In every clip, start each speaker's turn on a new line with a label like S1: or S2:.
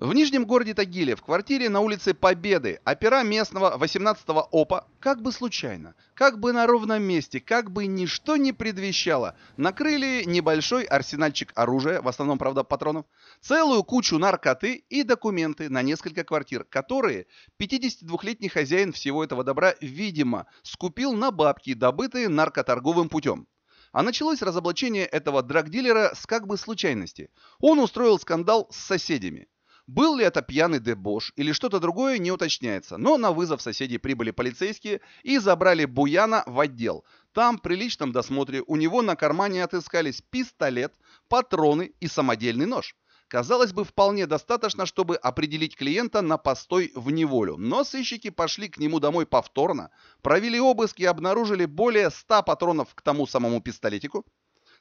S1: В Нижнем городе Тагиле, в квартире на улице Победы, опера местного 18-го ОПа, как бы случайно, как бы на ровном месте, как бы ничто не предвещало, накрыли небольшой арсенальчик оружия, в основном, правда, патронов, целую кучу наркоты и документы на несколько квартир, которые 52-летний хозяин всего этого добра, видимо, скупил на бабки, добытые наркоторговым путем. А началось разоблачение этого драгдилера с как бы случайности. Он устроил скандал с соседями. Был ли это пьяный дебош или что-то другое, не уточняется, но на вызов соседи прибыли полицейские и забрали Буяна в отдел. Там при личном досмотре у него на кармане отыскались пистолет, патроны и самодельный нож. Казалось бы, вполне достаточно, чтобы определить клиента на постой в неволю. Но сыщики пошли к нему домой повторно, провели обыск и обнаружили более 100 патронов к тому самому пистолетику,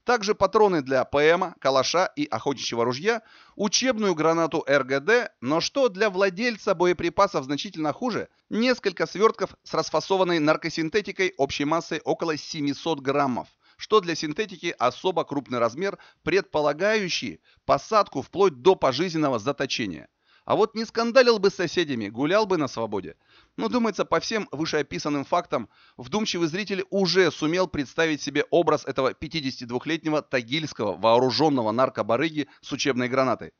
S1: также патроны для ПМа, калаша и охотничьего ружья, учебную гранату РГД, но что для владельца боеприпасов значительно хуже, несколько свертков с расфасованной наркосинтетикой общей массой около 700 граммов что для синтетики особо крупный размер, предполагающий посадку вплоть до пожизненного заточения. А вот не скандалил бы с соседями, гулял бы на свободе. Но, думается, по всем вышеописанным фактам, вдумчивый зритель уже сумел представить себе образ этого 52-летнего тагильского вооруженного наркобарыги с учебной гранатой.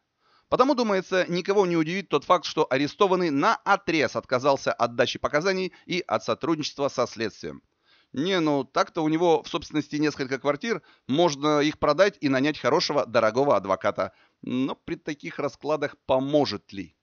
S1: Потому, думается, никого не удивит тот факт, что арестованный на отрез отказался от дачи показаний и от сотрудничества со следствием. Не, ну так-то у него в собственности несколько квартир, можно их продать и нанять хорошего, дорогого адвоката. Но при таких раскладах поможет ли?